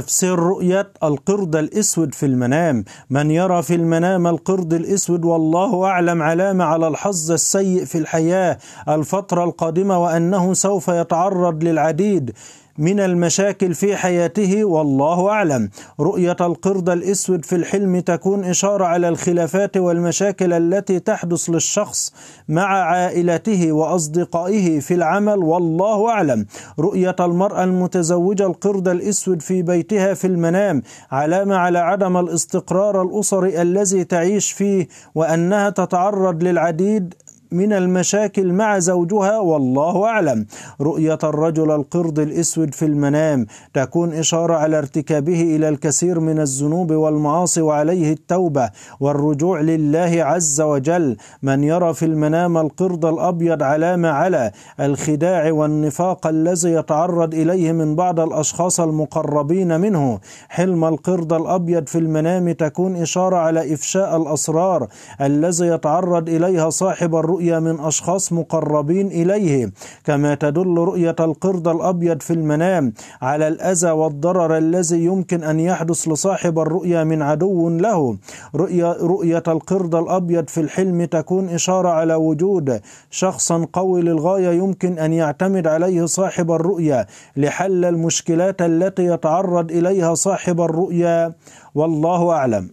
تفسير رؤية القرد الأسود في المنام من يرى في المنام القرد الأسود والله أعلم علامة على الحظ السيء في الحياة الفترة القادمة وأنه سوف يتعرض للعديد من المشاكل في حياته والله أعلم رؤية القرد الأسود في الحلم تكون إشارة على الخلافات والمشاكل التي تحدث للشخص مع عائلته وأصدقائه في العمل والله أعلم رؤية المرأة المتزوجة القرد الأسود في بيتها في المنام علامة على عدم الاستقرار الأسري الذي تعيش فيه وأنها تتعرض للعديد من المشاكل مع زوجها والله أعلم رؤية الرجل القرد الأسود في المنام تكون إشارة على ارتكابه إلى الكثير من الذنوب والمعاصي وعليه التوبة والرجوع لله عز وجل من يرى في المنام القرد الأبيض علامة على الخداع والنفاق الذي يتعرض إليه من بعض الأشخاص المقربين منه حلم القرد الأبيض في المنام تكون إشارة على إفشاء الأسرار الذي يتعرض إليها صاحب الرؤية الرؤيا من أشخاص مقربين إليه كما تدل رؤية القرد الأبيض في المنام على الأذى والضرر الذي يمكن أن يحدث لصاحب الرؤيا من عدو له رؤية, رؤية القرد الأبيض في الحلم تكون إشارة على وجود شخص قوي للغاية يمكن أن يعتمد عليه صاحب الرؤيا لحل المشكلات التي يتعرض إليها صاحب الرؤيا والله أعلم